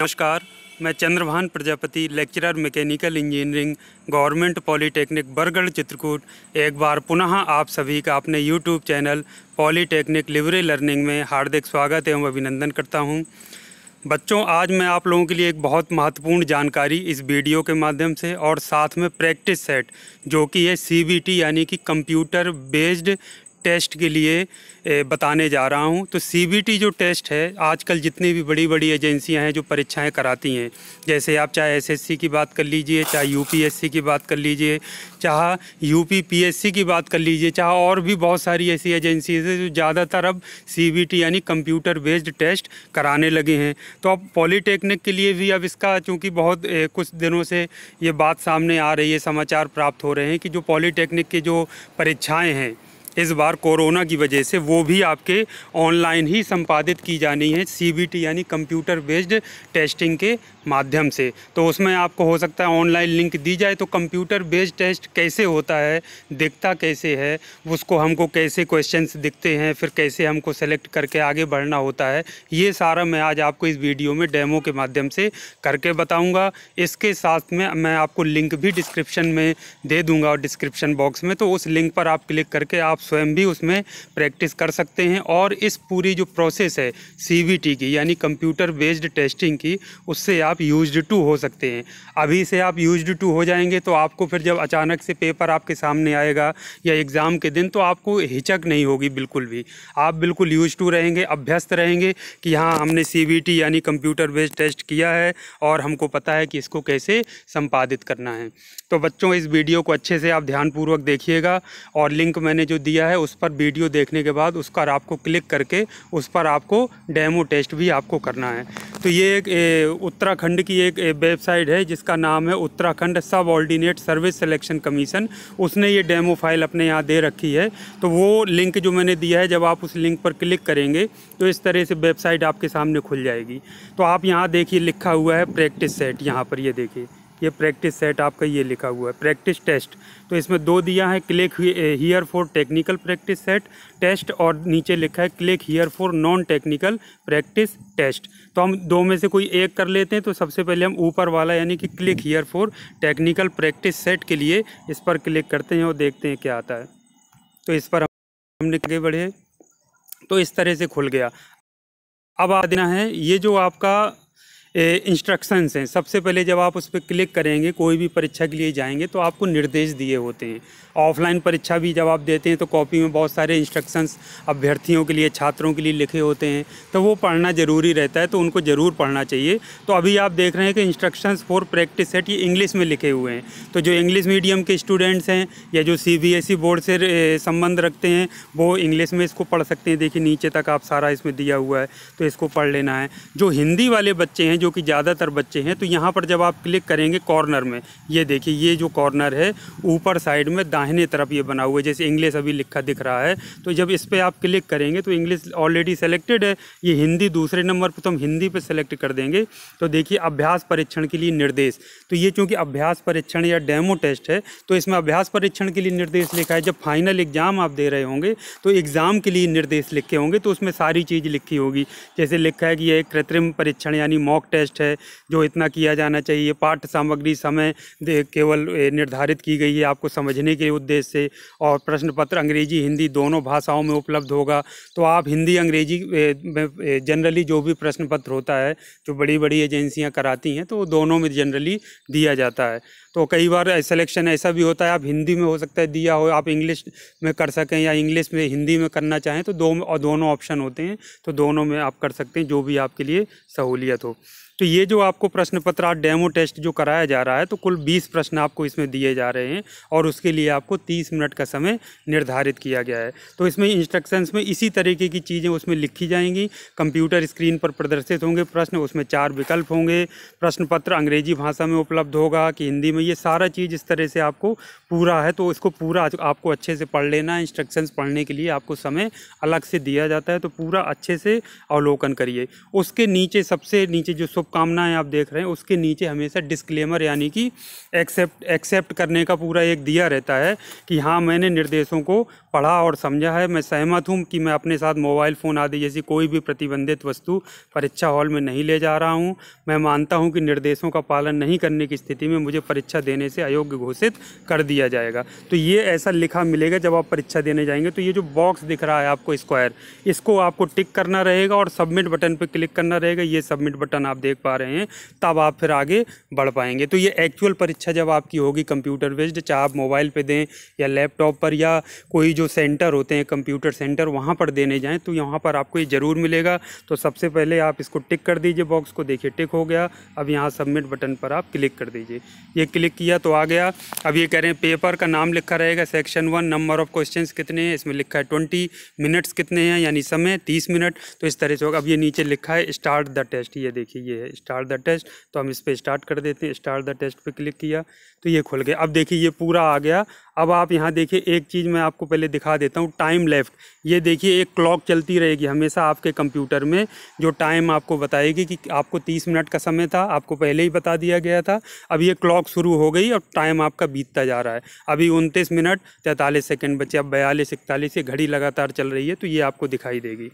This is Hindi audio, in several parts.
नमस्कार मैं Chandrabhan Prajapati lecturer mechanical engineering government polytechnic Bargarh Chitrakoot एक बार पुनः आप सभी का अपने यूट्यूब चैनल पॉलीटेक्निक लिवरे लर्निंग में हार्दिक स्वागत एवं अभिनंदन करता हूं। बच्चों आज मैं आप लोगों के लिए एक बहुत महत्वपूर्ण जानकारी इस वीडियो के माध्यम से और साथ में प्रैक्टिस सेट जो कि है सी यानी कि कंप्यूटर बेस्ड टेस्ट के लिए बताने जा रहा हूं तो सीबीटी जो टेस्ट है आजकल जितनी भी बड़ी बड़ी एजेंसियां हैं जो परीक्षाएं कराती हैं जैसे आप चाहे एसएससी की बात कर लीजिए चाहे यूपीएससी की बात कर लीजिए चाहे यूपीपीएससी की बात कर लीजिए चाहे और भी बहुत सारी ऐसी एजेंसीज है जो ज़्यादातर अब सी यानी कंप्यूटर बेस्ड टेस्ट कराने लगे हैं तो अब पॉलीटेक्निक के लिए भी अब इसका चूँकि बहुत कुछ दिनों से ये बात सामने आ रही है समाचार प्राप्त हो रहे हैं कि जो पॉलीटेक्निक की जो परीक्षाएँ हैं इस बार कोरोना की वजह से वो भी आपके ऑनलाइन ही संपादित की जानी है सीबीटी यानी कंप्यूटर बेस्ड टेस्टिंग के माध्यम से तो उसमें आपको हो सकता है ऑनलाइन लिंक दी जाए तो कंप्यूटर बेस्ड टेस्ट कैसे होता है दिखता कैसे है उसको हमको कैसे क्वेश्चन दिखते हैं फिर कैसे हमको सेलेक्ट करके आगे बढ़ना होता है ये सारा मैं आज आपको इस वीडियो में डेमो के माध्यम से करके बताऊँगा इसके साथ में मैं आपको लिंक भी डिस्क्रिप्शन में दे दूँगा और डिस्क्रिप्शन बॉक्स में तो उस लिंक पर आप क्लिक करके आप स्वयं भी उसमें प्रैक्टिस कर सकते हैं और इस पूरी जो प्रोसेस है सी की यानी कंप्यूटर बेस्ड टेस्टिंग की उससे आप आप यूज टू हो सकते हैं अभी से आप यूज टू हो जाएंगे तो आपको फिर जब अचानक से पेपर आपके सामने आएगा या एग्ज़ाम के दिन तो आपको हिचक नहीं होगी बिल्कुल भी आप बिल्कुल यूज टू रहेंगे अभ्यस्त रहेंगे कि हाँ हमने सी यानी कंप्यूटर बेस्ड टेस्ट किया है और हमको पता है कि इसको कैसे संपादित करना है तो बच्चों इस वीडियो को अच्छे से आप ध्यानपूर्वक देखिएगा और लिंक मैंने जो दिया है उस पर वीडियो देखने के बाद उस पर आपको क्लिक करके उस पर आपको डेमो टेस्ट भी आपको करना है तो ये एक उत्तराखंड उत्तराखंड की एक वेबसाइट है जिसका नाम है उत्तराखंड सब ऑर्डिनेट सर्विस सिलेक्शन कमीशन उसने ये डेमो फाइल अपने यहाँ दे रखी है तो वो लिंक जो मैंने दिया है जब आप उस लिंक पर क्लिक करेंगे तो इस तरह से वेबसाइट आपके सामने खुल जाएगी तो आप यहाँ देखिए लिखा हुआ है प्रैक्टिस सेट यहाँ पर ये यह देखिए ये प्रैक्टिस सेट आपका ये लिखा हुआ है प्रैक्टिस टेस्ट तो इसमें दो दिया है click here for technical practice set test और नीचे लिखा है click here for non technical practice test तो हम दो में से कोई एक कर लेते हैं तो सबसे पहले हम ऊपर वाला यानी कि click here for technical practice set के लिए इस पर क्लिक करते हैं और देखते हैं क्या आता है तो इस पर हमने आगे बढ़े तो इस तरह से खुल गया अब आ देना है ये जो आपका इंस्ट्रक्शंस हैं सबसे पहले जब आप उस पर क्लिक करेंगे कोई भी परीक्षा के लिए जाएंगे तो आपको निर्देश दिए होते हैं ऑफलाइन परीक्षा भी जब आप देते हैं तो कॉपी में बहुत सारे इंस्ट्रक्शंस अभ्यर्थियों के लिए छात्रों के लिए लिखे होते हैं तो वो पढ़ना ज़रूरी रहता है तो उनको ज़रूर पढ़ना चाहिए तो अभी आप देख रहे हैं कि इंस्ट्रक्शंस फॉर प्रैक्टिस सेट ये इंग्लिश में लिखे हुए हैं तो जो इंग्लिश मीडियम के स्टूडेंट्स हैं या जो सी बोर्ड e से संबंध रखते हैं वो इंग्लिश में इसको पढ़ सकते हैं देखिए नीचे तक आप सारा इसमें दिया हुआ है तो इसको पढ़ लेना है जो हिंदी वाले बच्चे हैं जो कि ज़्यादातर बच्चे हैं तो यहाँ पर जब आप क्लिक करेंगे कॉर्नर में ये देखिए ये जो कॉर्नर है ऊपर साइड में दाहिने तरफ ये बना हुआ है जैसे इंग्लिश अभी लिखा दिख रहा है तो जब इस पर आप क्लिक करेंगे तो इंग्लिश ऑलरेडी सेलेक्टेड है ये हिंदी दूसरे नंबर पर तो हम हिंदी पर सेलेक्ट कर देंगे तो देखिए अभ्यास परीक्षण के लिए निर्देश तो ये चूँकि अभ्यास परीक्षण या डेमो टेस्ट है तो इसमें अभ्यास परीक्षण के लिए निर्देश लिखा है जब फाइनल एग्ज़ाम आप दे रहे होंगे तो एग्ज़ाम के लिए निर्देश लिखे होंगे तो उसमें सारी चीज़ लिखी होगी जैसे लिखा है कि यह कृत्रिम परीक्षण यानी मॉक टेस्ट है जो इतना किया जाना चाहिए पाठ्य सामग्री समय केवल निर्धारित की गई है आपको समझने के उद्देश्य से और प्रश्न पत्र अंग्रेजी हिंदी दोनों भाषाओं में उपलब्ध होगा तो आप हिंदी अंग्रेजी जनरली जो भी प्रश्न पत्र होता है जो बड़ी बड़ी एजेंसियाँ कराती हैं तो दोनों में जनरली दिया जाता है तो कई बार सिलेक्शन ऐसा भी होता है आप हिंदी में हो सकता है दिया हो आप इंग्लिश में कर सकें या इंग्लिश में हिंदी में करना चाहें तो दो दोनों ऑप्शन होते हैं तो दोनों में आप कर सकते हैं जो भी आपके लिए सहूलियत हो तो ये जो आपको प्रश्न पत्र आज डेमो टेस्ट जो कराया जा रहा है तो कुल 20 प्रश्न आपको इसमें दिए जा रहे हैं और उसके लिए आपको 30 मिनट का समय निर्धारित किया गया है तो इसमें इंस्ट्रक्शंस में इसी तरीके की चीज़ें उसमें लिखी जाएंगी कंप्यूटर स्क्रीन पर प्रदर्शित होंगे प्रश्न उसमें चार विकल्प होंगे प्रश्न पत्र अंग्रेजी भाषा में उपलब्ध होगा कि हिंदी में ये सारा चीज़ इस तरह से आपको पूरा है तो इसको पूरा आपको अच्छे से पढ़ लेना है इंस्ट्रक्शंस पढ़ने के लिए आपको समय अलग से दिया जाता है तो पूरा अच्छे से अवलोकन करिए उसके नीचे सबसे नीचे जो शुभकामनाएं आप देख रहे हैं उसके नीचे हमेशा डिस्क्लेमर यानी कि एक्सेप्ट एक्सेप्ट करने का पूरा एक दिया रहता है कि हाँ मैंने निर्देशों को पढ़ा और समझा है मैं सहमत हूँ कि मैं अपने साथ मोबाइल फ़ोन आदि जैसी कोई भी प्रतिबंधित वस्तु परीक्षा हॉल में नहीं ले जा रहा हूँ मैं मानता हूँ कि निर्देशों का पालन नहीं करने की स्थिति में मुझे परीक्षा देने से अयोग्य घोषित कर दिया जाएगा तो ये ऐसा लिखा मिलेगा जब आप परीक्षा देने जाएंगे तो ये जो बॉक्स दिख रहा है आपको स्क्वायर इसको आपको टिक करना रहेगा और सबमिट बटन पर क्लिक करना रहेगा ये सबमिट बटन आप देख लिख पा रहे हैं तब आप फिर आगे बढ़ पाएंगे तो ये एक्चुअल परीक्षा जब आपकी होगी कंप्यूटर बेस्ड चाहे आप मोबाइल पर दें या लैपटॉप पर या कोई जो सेंटर होते हैं कंप्यूटर सेंटर वहाँ पर देने जाएँ तो यहाँ पर आपको ये ज़रूर मिलेगा तो सबसे पहले आप इसको टिक कर दीजिए बॉक्स को देखिए टिक हो गया अब यहाँ सबमिट बटन पर आप क्लिक कर दीजिए ये क्लिक किया तो आ गया अब ये कह रहे हैं पेपर का नाम लिखा रहेगा section one number of question कितने हैं इसमें लिखा है ट्वेंटी मिनट्स कितने हैं यानी समय तीस मिनट तो इस तरह से होगा अब ये नीचे लिखा है स्टार्ट द टेस्ट ये देखिए ये है स्टार्ट द टेस्ट तो हम इस पर स्टार्ट कर देते हैं स्टार्ट द टेस्ट पे क्लिक किया तो ये खुल गया अब देखिए ये पूरा आ गया अब आप यहाँ देखिए एक चीज़ मैं आपको पहले दिखा देता हूँ टाइम लेफ्ट ये देखिए एक क्लॉक चलती रहेगी हमेशा आपके कंप्यूटर में जो टाइम आपको बताएगी कि आपको तीस मिनट का समय था आपको पहले ही बता दिया गया था अब ये क्लॉक शुरू हो गई और टाइम आपका बीतता जा रहा है अभी उनतीस मिनट तैंतालीस सेकेंड बचे अब बयालीस इकतालीस ये घड़ी लगातार चल रही है तो ये आपको दिखाई देगी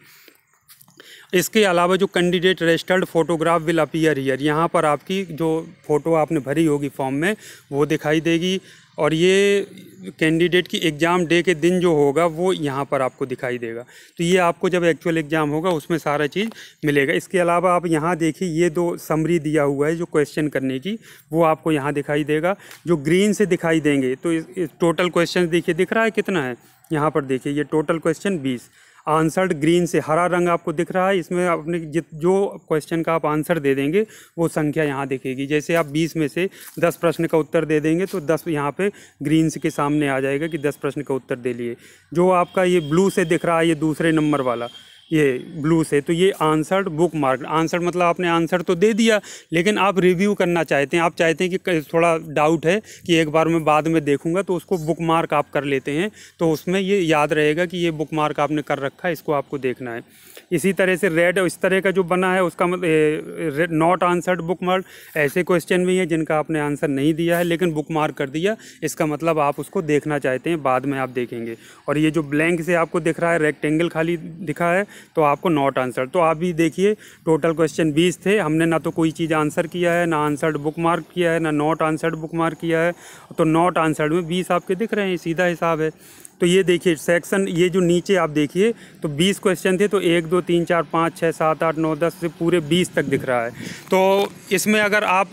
इसके अलावा जो candidate registered photograph will appear here यहाँ पर आपकी जो फ़ोटो आपने भरी होगी फॉर्म में वो दिखाई देगी और ये कैंडिडेट की एग्ज़ाम डे के दिन जो होगा वो यहाँ पर आपको दिखाई देगा तो ये आपको जब एक्चुअल एग्ज़ाम होगा उसमें सारा चीज़ मिलेगा इसके अलावा आप यहाँ देखिए ये दो समरी दिया हुआ है जो क्वेश्चन करने की वो आपको यहाँ दिखाई देगा जो ग्रीन से दिखाई देंगे तो इस, इस टोटल क्वेश्चन देखिए दिख रहा है कितना है यहाँ पर देखिए ये टोटल क्वेश्चन बीस आंसर्ड ग्रीन से हरा रंग आपको दिख रहा है इसमें अपने जित जो क्वेश्चन का आप आंसर दे देंगे वो संख्या यहाँ दिखेगी जैसे आप बीस में से दस प्रश्न का उत्तर दे देंगे तो दस यहाँ पे ग्रीन के सामने आ जाएगा कि दस प्रश्न का उत्तर दे लिए जो आपका ये ब्लू से दिख रहा है ये दूसरे नंबर वाला ये ब्लू से तो ये आंसर्ड बुक मार्क आंसर्ड मतलब आपने आंसर तो दे दिया लेकिन आप रिव्यू करना चाहते हैं आप चाहते हैं कि थोड़ा डाउट है कि एक बार मैं बाद में देखूंगा तो उसको बुक मार्क आप कर लेते हैं तो उसमें ये याद रहेगा कि ये बुक मार्क आपने कर रखा है इसको आपको देखना है इसी तरह से रेड इस तरह का जो बना है उसका मतलब नॉट आंसर्ड बुक मार्क ऐसे क्वेश्चन भी हैं जिनका आपने आंसर नहीं दिया है लेकिन बुक मार्क कर दिया इसका मतलब आप उसको देखना चाहते हैं बाद में आप देखेंगे और ये जो ब्लैंक से आपको दिख रहा है रेक्टेंगल खाली दिखा है तो आपको नॉट आंसर तो आप भी देखिए टोटल क्वेश्चन बीस थे हमने ना तो कोई चीज़ आंसर किया है ना आंसर्ड बुक मार्क किया है ना नॉट आंसर्ड बुक मार्क किया है तो नॉट आंसर्ड में बीस आपके दिख रहे हैं सीधा हिसाब है तो ये देखिए सेक्शन ये जो नीचे आप देखिए तो 20 क्वेश्चन थे तो एक दो तीन चार पाँच छः सात आठ नौ दस से पूरे 20 तक दिख रहा है तो इसमें अगर आप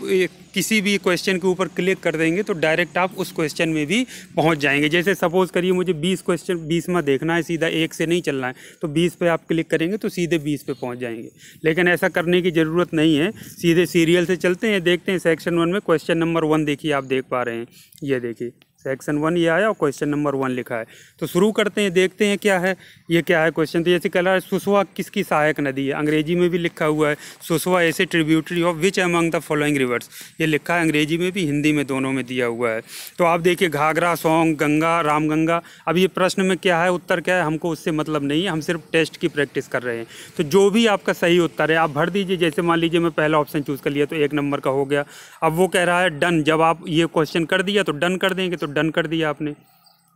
किसी भी क्वेश्चन के ऊपर क्लिक कर देंगे तो डायरेक्ट आप उस क्वेश्चन में भी पहुंच जाएंगे जैसे सपोज़ करिए मुझे 20 क्वेश्चन 20 में देखना है सीधा एक से नहीं चलना है तो 20 पे आप क्लिक करेंगे तो सीधे 20 पे पहुंच जाएंगे लेकिन ऐसा करने की ज़रूरत नहीं है सीधे सीरियल से चलते हैं देखते हैं सेक्शन वन में क्वेश्चन नंबर वन देखिए आप देख पा रहे हैं ये देखिए सेक्शन वन ये आया और क्वेश्चन नंबर वन लिखा है तो शुरू करते हैं देखते हैं क्या है ये क्या है क्वेश्चन तो जैसे कह रहा है सुसवा किसकी सहायक नदी है अंग्रेजी में भी लिखा हुआ है Suswa is a tributary of which among the following rivers ये लिखा है अंग्रेजी में भी हिंदी में दोनों में दिया हुआ है तो आप देखिए घाघरा सोंग गंगा राम गंगा अब ये प्रश्न में क्या है उत्तर क्या है हमको उससे मतलब नहीं है हम सिर्फ टेस्ट की प्रैक्टिस कर रहे हैं तो जो भी आपका सही उत्तर है आप भर दीजिए जैसे मान लीजिए मैं पहला ऑप्शन चूज़ कर लिया तो एक नंबर का हो गया अब वो कह रहा है डन जब आप ये क्वेश्चन कर दिया तो डन कर देंगे तो डन कर दिया आपने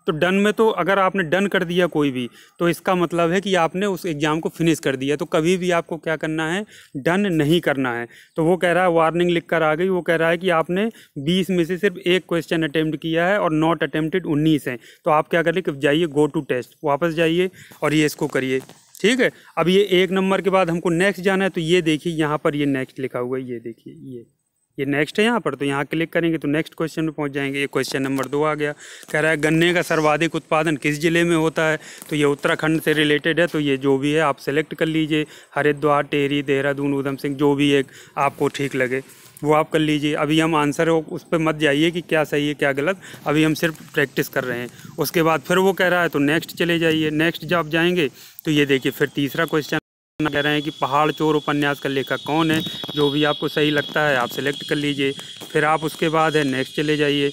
तो डन में तो अगर आपने डन कर दिया कोई भी तो इसका मतलब है कि आपने उस एग्ज़ाम को फिनिश कर दिया तो कभी भी आपको क्या करना है डन नहीं करना है तो वो कह रहा है वार्निंग लिख कर आ गई वो कह रहा है कि आपने 20 में से सिर्फ एक क्वेश्चन अटैम्प्ट किया है और नॉट अटैम्प्टेड 19 हैं तो आप क्या करें कि जाइए गो टू टेस्ट वापस जाइए और ये इसको करिए ठीक है अब ये एक नंबर के बाद हमको नेक्स्ट जाना है तो ये देखिए यहाँ पर ये नेक्स्ट लिखा हुआ है ये देखिए ये ये नेक्स्ट है यहाँ पर तो यहाँ क्लिक करेंगे तो नेक्स्ट क्वेश्चन में पहुँच जाएंगे ये क्वेश्चन नंबर दो आ गया कह रहा है गन्ने का सर्वाधिक उत्पादन किस ज़िले में होता है तो ये उत्तराखंड से रिलेटेड है तो ये जो भी है आप सेलेक्ट कर लीजिए हरिद्वार टेहरी देहरादून ऊधम सिंह जो भी एक आपको ठीक लगे वो आप कर लीजिए अभी हम आंसर हो उस पर मत जाइए कि क्या सही है क्या गलत अभी हम सिर्फ प्रैक्टिस कर रहे हैं उसके बाद फिर वो कह रहा है तो नेक्स्ट चले जाइए नेक्स्ट जब जाएंगे तो ये देखिए फिर तीसरा क्वेश्चन कह रहे हैं कि पहाड़ चोर उपन्यास का लेखक कौन है जो भी आपको सही लगता है आप सेलेक्ट कर लीजिए फिर आप उसके बाद है नेक्स्ट चले जाइए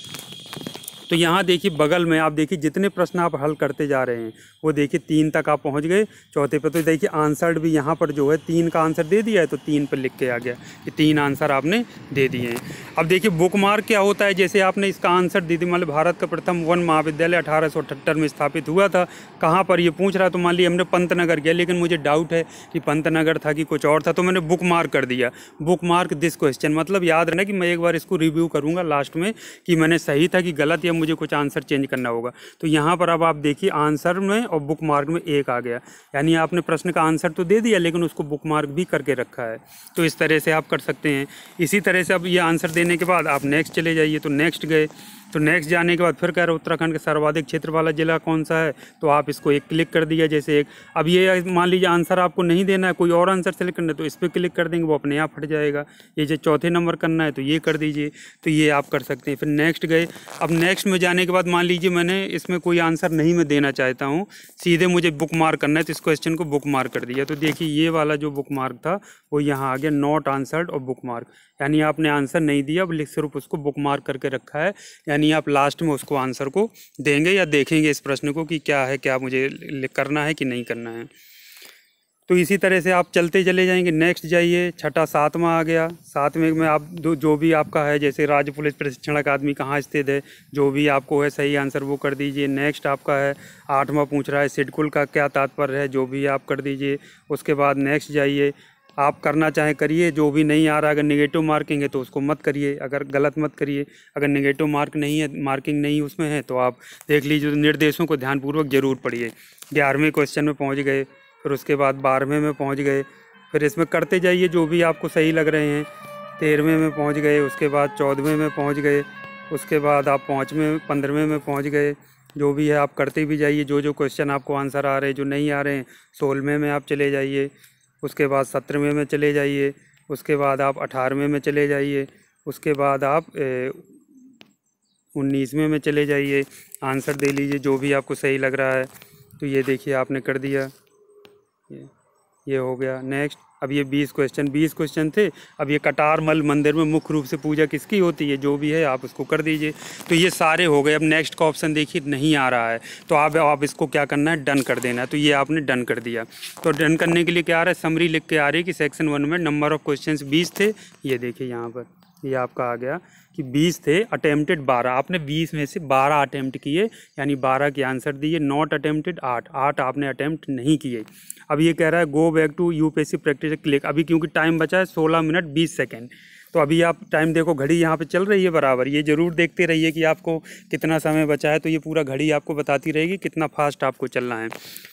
तो यहाँ देखिए बगल में आप देखिए जितने प्रश्न आप हल करते जा रहे हैं वो देखिए तीन तक आप पहुँच गए चौथे पर तो देखिए आंसर भी यहाँ पर जो है तीन का आंसर दे दिया है तो तीन पर लिख के आ गया कि तीन आंसर आपने दे दिए हैं अब देखिए बुक मार्क क्या होता है जैसे आपने इसका आंसर दे दी मान लो भारत का प्रथम वन महाविद्यालय अठारह में स्थापित हुआ था कहाँ पर ये पूछ रहा तो मान ली हमने पंतनगर गया लेकिन मुझे डाउट है कि पंतनगर था कि कुछ और था तो मैंने बुक मार्क कर दिया बुक मार्क दिस क्वेश्चन मतलब याद रहना कि मैं एक बार इसको रिव्यू करूँगा लास्ट में कि मैंने सही था कि गलत या मुझे कुछ आंसर चेंज करना होगा तो यहाँ पर अब आप देखिए आंसर में और बुक मार्क में एक आ गया यानी आपने प्रश्न का आंसर तो दे दिया लेकिन उसको बुक मार्क भी करके रखा है तो इस तरह से आप कर सकते हैं इसी तरह से अब ये आंसर देने के बाद आप नेक्स्ट चले जाइए तो नेक्स्ट गए तो नेक्स्ट जाने के बाद फिर कह रहे उत्तराखंड के सर्वाधिक क्षेत्र वाला जिला कौन सा है तो आप इसको एक क्लिक कर दिया जैसे एक अब ये मान लीजिए आंसर आपको नहीं देना है कोई और आंसर सेलेक्ट करना है तो इस पर क्लिक कर देंगे वो अपने आप हट जाएगा ये जो चौथे नंबर करना है तो ये कर दीजिए तो ये आप कर सकते हैं फिर नेक्स्ट गए अब नेक्स्ट में जाने के बाद मान लीजिए मैंने इसमें कोई आंसर नहीं मैं देना चाहता हूँ सीधे मुझे बुक मार्क करना है तो इस क्वेश्चन को बुक मार्क कर दिया तो देखिए ये वाला जो बुक मार्क था वो यहाँ आ गया नॉट आंसर्ड और बुक मार्क यानी आपने आंसर नहीं दिया बल्कि सिर्फ उसको बुक मार्क करके रखा है यानी आप लास्ट में उसको आंसर को देंगे या देखेंगे इस प्रश्न को कि क्या है क्या मुझे करना है कि नहीं करना है तो इसी तरह से आप चलते चले जाएंगे नेक्स्ट जाइए छठा सातवां आ गया सातवें में आप जो भी आपका है जैसे राज्य पुलिस प्रशिक्षण अकादमी कहाँ स्थित है जो भी आपको है सही आंसर वो कर दीजिए नेक्स्ट आपका है आठवां पूछ रहा है सिडकुल का क्या तात्पर्य है जो भी आप कर दीजिए उसके बाद नेक्स्ट जाइए आप करना चाहे करिए जो भी नहीं आ रहा अगर निगेटिव मार्किंग है तो उसको मत करिए अगर गलत मत करिए अगर निगेटिव मार्क नहीं है मार्किंग नहीं उसमें है तो आप देख लीजिए निर्देशों को ध्यानपूर्वक ज़रूर पढ़िए ग्यारहवें क्वेश्चन में पहुँच गए फिर उसके बाद बारहवें में पहुँच गए फिर इसमें करते जाइए जो भी आपको सही लग रहे हैं तेरहवें में पहुँच गए उसके बाद चौदहवें में पहुँच गए उसके बाद आप पाँचवें पंद्रहवें में पहुँच गए जो भी है आप करते भी जाइए जो जो क्वेश्चन आपको आंसर आ रहे हैं जो नहीं आ रहे हैं सोलहवें में आप चले जाइए उसके बाद सत्रहवें में चले जाइए उसके बाद आप अठारहवें में चले जाइए उसके बाद आप उन्नीसवें में चले जाइए आंसर दे लीजिए जो भी आपको सही लग रहा है तो ये देखिए आपने कर दिया ये हो गया नेक्स्ट अब ये बीस क्वेश्चन बीस क्वेश्चन थे अब ये कटारमल मंदिर में मुख्य रूप से पूजा किसकी होती है जो भी है आप उसको कर दीजिए तो ये सारे हो गए अब नेक्स्ट का ऑप्शन देखिए नहीं आ रहा है तो आप आप इसको क्या करना है डन कर देना है तो ये आपने डन कर दिया तो डन करने के लिए क्या आ रहा है समरी लिख के आ रही है कि सेक्शन वन में नंबर ऑफ क्वेश्चन बीस थे ये देखिए यहाँ पर ये आपका आ गया कि 20 थे अटेम्प्टेड 12 आपने 20 में से 12 अटेम्प्ट किए यानी 12 के आंसर दिए नॉट अटेम्प्टेड 8 8 आपने अटेम्प्ट नहीं किए अब ये कह रहा है go back to UPSC practice click अभी क्योंकि टाइम बचा है 16 मिनट 20 सेकेंड तो अभी आप टाइम देखो घड़ी यहाँ पे चल रही है बराबर ये ज़रूर देखते रहिए कि आपको कितना समय बचा है तो ये पूरा घड़ी आपको बताती रहेगी कितना फास्ट आपको चलना है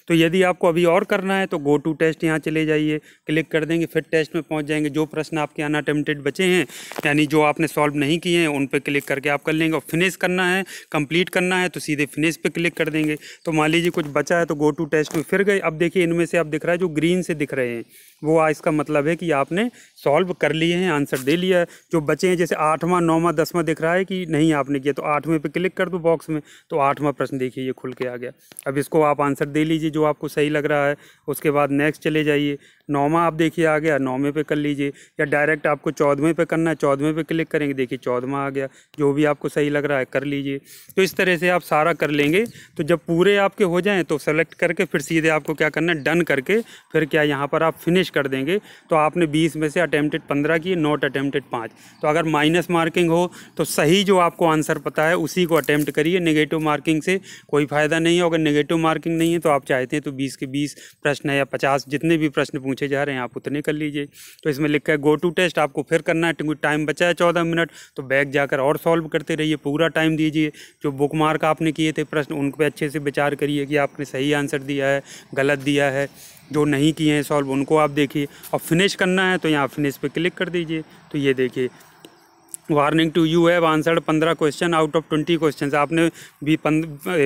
तो यदि आपको अभी और करना है तो गो टू टेस्ट यहाँ चले जाइए क्लिक कर देंगे फिर टेस्ट में पहुँच जाएंगे जो प्रश्न आपके अनअटेम्प्टेड बचे हैं यानी जो आपने सॉल्व नहीं किए हैं उन पर क्लिक करके आप कर लेंगे और फिनिश करना है कम्प्लीट करना है तो सीधे फिनिश पर क्लिक कर देंगे तो मान लीजिए कुछ बचा है तो गो टू टेस्ट में फिर गए अब देखिए इनमें से आप दिख रहा है जो ग्रीन से दिख रहे हैं वो आ इसका मतलब है कि आपने सॉल्व कर लिए हैं आंसर दे लिया है जो बचे हैं जैसे आठवां नौवां दसवां दिख रहा है कि नहीं आपने किया तो आठवें पे क्लिक कर दो बॉक्स में तो आठवां प्रश्न देखिए ये खुल के आ गया अब इसको आप आंसर दे लीजिए जो आपको सही लग रहा है उसके बाद नेक्स्ट चले जाइए नौवा आप देखिए आ गया नौवें पे कर लीजिए या डायरेक्ट आपको चौदहवें पे करना है चौदहवें पे क्लिक करेंगे देखिए चौदहवा आ गया जो भी आपको सही लग रहा है कर लीजिए तो इस तरह से आप सारा कर लेंगे तो जब पूरे आपके हो जाएँ तो सेलेक्ट करके फिर सीधे आपको क्या करना है डन करके फिर क्या यहाँ पर आप फिनिश कर देंगे तो आपने बीस में से अटैम्प्टेड पंद्रह की नॉट अटैम्प्टेड पाँच तो अगर माइनस मार्किंग हो तो सही जो आपको आंसर पता है उसी को अटैम्प्ट करिए नेगेटिव मार्किंग से कोई फ़ायदा नहीं है अगर नेगेटिव मार्किंग नहीं है तो आप चाहते हैं तो बीस के बीस प्रश्न या पचास जितने भी प्रश्न पूछे जा रहे हैं आप उतने कर लीजिए तो इसमें लिखा है गो टू टेस्ट आपको फिर करना है क्योंकि टाइम बचा है चौदह मिनट तो बैग जाकर और सॉल्व करते रहिए पूरा टाइम दीजिए जो बुक मार्क आपने किए थे प्रश्न उन पर अच्छे से विचार करिए कि आपने सही आंसर दिया है गलत दिया है जो नहीं किए हैं सॉल्व उनको आप देखिए और फिनिश करना है तो यहाँ फिनिश पे क्लिक कर दीजिए तो ये देखिए warning to you have answered पंद्रह question out of twenty question आपने भी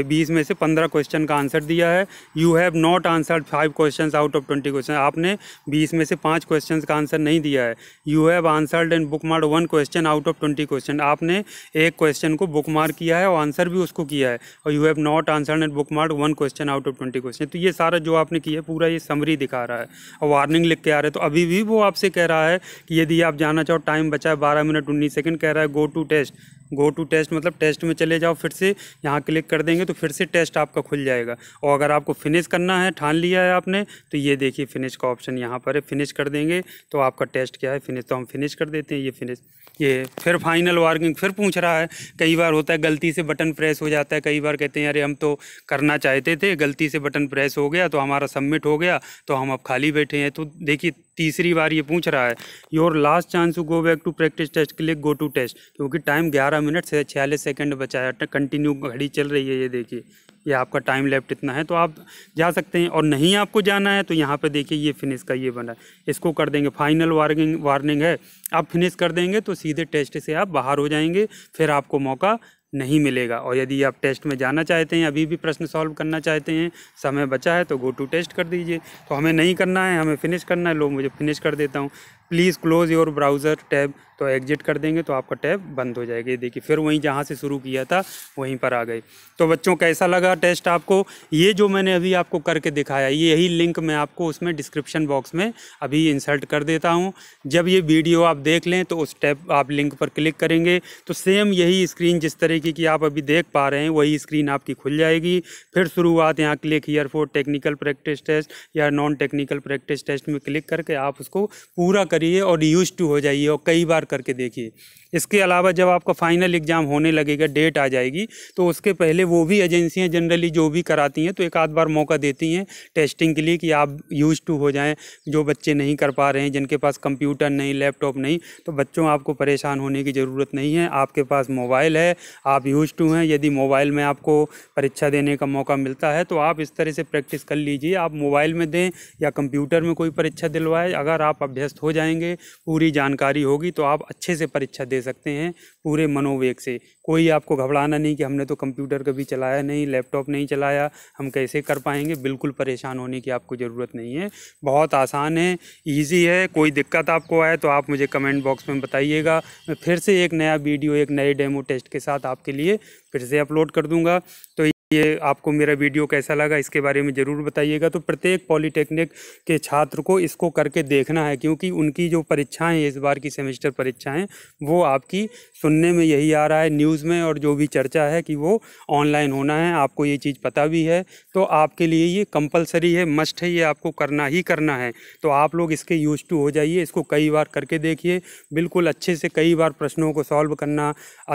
बीस में से पंद्रह क्वेश्चन का आंसर दिया है you have not answered five question out of twenty question आपने बीस में से पाँच क्वेश्चन का आंसर नहीं दिया है you have answered and bookmarked one question out of twenty question आपने एक क्वेश्चन को बुक मार्क किया है और आंसर भी उसको किया है और you have not answered and bookmarked one question out of twenty question तो ये सारा जो आपने किया है पूरा ये समरी दिखा रहा है और वार्निंग लिख के आ रहा है तो अभी भी वो आपसे कह रहा है कि यदि आप जाना चाहो टाइम बचाए बारह मिनट उन्नीस सेकंड कह रहा है go to test go to test मतलब टेस्ट में चले जाओ फिर से यहाँ क्लिक कर देंगे तो फिर से टेस्ट आपका खुल जाएगा और अगर आपको फिनिश करना है ठान लिया है आपने तो ये देखिए फिनिश का ऑप्शन यहाँ पर है फिनिश कर देंगे तो आपका टेस्ट क्या है फिनिश तो हम फिनिश कर देते हैं ये फिनिश ये फिर फाइनल वार्किंग फिर पूछ रहा है कई बार होता है गलती से बटन प्रेस हो जाता है कई बार कहते हैं अरे हम तो करना चाहते थे गलती से बटन प्रेस हो गया तो हमारा सबमिट हो गया तो हम अब खाली बैठे हैं तो देखिए तीसरी बार ये पूछ रहा है your last chance to go back to practice test click go to test क्योंकि टाइम ग्यारह मिनट से छियालीस सेकेंड बचाया कंटिन्यू घड़ी चल रही है ये देखिए ये आपका टाइम लेफ्ट इतना है तो आप जा सकते हैं और नहीं आपको जाना है तो यहाँ पे देखिए ये फिनिश का ये बना है इसको कर देंगे फाइनल वार्निंग वार्निंग है आप फिनिश कर देंगे तो सीधे टेस्ट से आप बाहर हो जाएंगे फिर आपको मौका नहीं मिलेगा और यदि आप टेस्ट में जाना चाहते हैं अभी भी प्रश्न सॉल्व करना चाहते हैं समय बचा है तो गो टू टेस्ट कर दीजिए तो हमें नहीं करना है हमें फिनिश करना है लोग मुझे फिनिश कर देता हूँ please close your browser tab तो एग्जिट कर देंगे तो आपका टैब बंद हो जाएगा देखिए फिर वहीं जहाँ से शुरू किया था वहीं पर आ गए तो बच्चों कैसा लगा टेस्ट आपको ये जो मैंने अभी आपको करके दिखाया ये यही लिंक मैं आपको उसमें डिस्क्रिप्शन बॉक्स में अभी इंसर्ट कर देता हूँ जब ये वीडियो आप देख लें तो उस टैब आप लिंक पर क्लिक करेंगे तो सेम यही स्क्रीन जिस तरीके की आप अभी देख पा रहे हैं वही स्क्रीन आपकी खुल जाएगी फिर शुरुआत यहाँ click here for technical practice test या नॉन टेक्निकल प्रैक्टिस टेस्ट में क्लिक करके आप उसको पूरा करिए और यूज टू हो जाइए और कई बार करके देखिए इसके अलावा जब आपका फाइनल एग्ज़ाम होने लगेगा डेट आ जाएगी तो उसके पहले वो भी एजेंसियाँ जनरली जो भी कराती हैं तो एक आध बार मौका देती हैं टेस्टिंग के लिए कि आप यूज टू हो जाएं जो बच्चे नहीं कर पा रहे हैं जिनके पास कंप्यूटर नहीं लैपटॉप नहीं तो बच्चों आपको परेशान होने की ज़रूरत नहीं है आपके पास मोबाइल है आप यूज टू हैं यदि मोबाइल में आपको परीक्षा देने का मौका मिलता है तो आप इस तरह से प्रैक्टिस कर लीजिए आप मोबाइल में दें या कंप्यूटर में कोई परीक्षा दिलवाएं अगर आप अभ्यस्त हो जाएँ जाएंगे पूरी जानकारी होगी तो आप अच्छे से परीक्षा दे सकते हैं पूरे मनोवेग से कोई आपको घबराना नहीं कि हमने तो कंप्यूटर कभी चलाया नहीं लैपटॉप नहीं चलाया हम कैसे कर पाएंगे बिल्कुल परेशान होने की आपको ज़रूरत नहीं है बहुत आसान है ईजी है कोई दिक्कत आपको आए तो आप मुझे कमेंट बॉक्स में बताइएगा मैं फिर से एक नया वीडियो एक नए डेमो टेस्ट के साथ आपके लिए फिर से अपलोड कर दूँगा तो ये आपको मेरा वीडियो कैसा लगा इसके बारे में ज़रूर बताइएगा तो प्रत्येक पॉलीटेक्निक के छात्र को इसको करके देखना है क्योंकि उनकी जो परीक्षाएं इस बार की सेमेस्टर परीक्षाएं वो आपकी सुनने में यही आ रहा है न्यूज़ में और जो भी चर्चा है कि वो ऑनलाइन होना है आपको ये चीज़ पता भी है तो आपके लिए ये कंपलसरी है मस्ट है ये आपको करना ही करना है तो आप लोग इसके यूज टू हो जाइए इसको कई बार करके देखिए बिल्कुल अच्छे से कई बार प्रश्नों को सॉल्व करना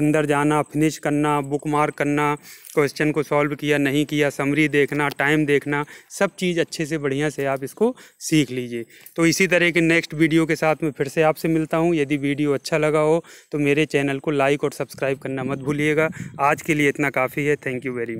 अंदर जाना फिनिश करना बुक मार्क करना क्वेश्चन को सॉल्व किया नहीं किया समरी देखना टाइम देखना सब चीज़ अच्छे से बढ़िया से आप इसको सीख लीजिए तो इसी तरह के नेक्स्ट वीडियो के साथ मैं फिर से आपसे मिलता हूँ यदि वीडियो अच्छा लगा हो तो मेरे चैनल को लाइक और सब्सक्राइब करना मत भूलिएगा आज के लिए इतना काफ़ी है थैंक यू वेरी मच